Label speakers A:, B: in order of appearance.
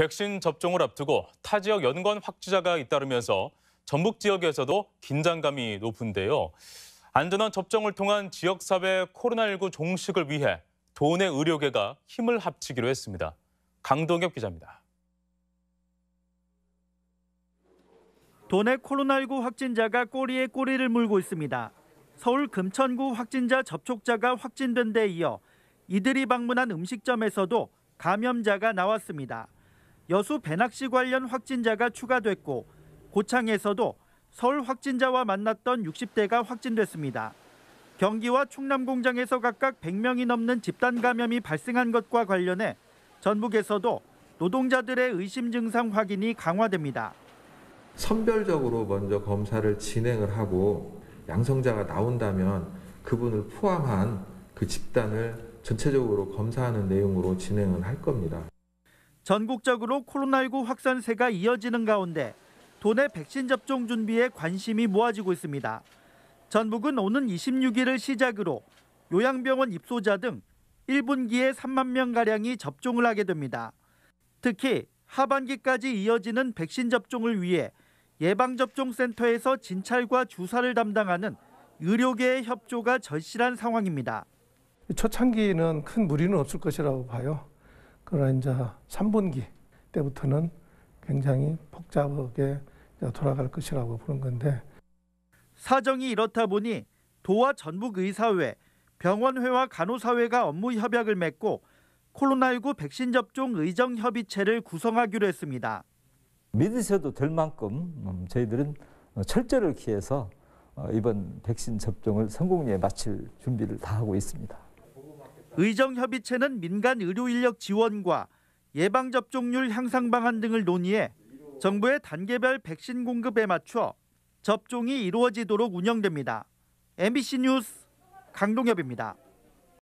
A: 백신 접종을 앞두고 타 지역 연관 확진자가 잇따르면서 전북 지역에서도 긴장감이 높은데요. 안전한 접종을 통한 지역사회 코로나19 종식을 위해 도내 의료계가 힘을 합치기로 했습니다. 강동엽 기자입니다. 도내 코로나19
B: 확진자가 꼬리에 꼬리를 물고 있습니다. 서울 금천구 확진자 접촉자가 확진된 데 이어 이들이 방문한 음식점에서도 감염자가 나왔습니다. 여수 배낚시 관련 확진자가 추가됐고 고창에서도 서울 확진자와 만났던 60대가 확진됐습니다. 경기와 충남 공장에서 각각 100명이 넘는 집단 감염이 발생한 것과 관련해 전북에서도 노동자들의 의심 증상 확인이 강화됩니다.
C: 선별적으로 먼저 검사를 진행을 하고 양성자가 나온다면 그분을 포함한 그 집단을 전체적으로 검사하는 내용으로 진행을 할 겁니다.
B: 전국적으로 코로나19 확산세가 이어지는 가운데 도내 백신 접종 준비에 관심이 모아지고 있습니다. 전북은 오는 26일을 시작으로 요양병원 입소자 등 1분기에 3만 명가량이 접종을 하게 됩니다. 특히 하반기까지 이어지는 백신 접종을 위해 예방접종센터에서 진찰과 주사를 담당하는 의료계의 협조가 절실한 상황입니다.
D: 초창기에는 큰 무리는 없을 것이라고 봐요. 그러나 이제 3분기 때부터는 굉장히 복잡하게 돌아갈 것이라고 보는 건데
B: 사정이 이렇다 보니 도와 전북의사회, 병원회와 간호사회가 업무 협약을 맺고 코로나19 백신 접종 의정 협의체를 구성하기로 했습니다.
E: 믿으셔도 될 만큼 음, 저희들은 철저를 기해서 어, 이번 백신 접종을 성공리에 마칠 준비를 다 하고 있습니다.
B: 의정협의체는 민간 의료 인력 지원과 예방접종률 향상 방안 등을 논의해 정부의 단계별 백신 공급에 맞춰 접종이 이루어지도록 운영됩니다. MBC 뉴스 강동엽입니다.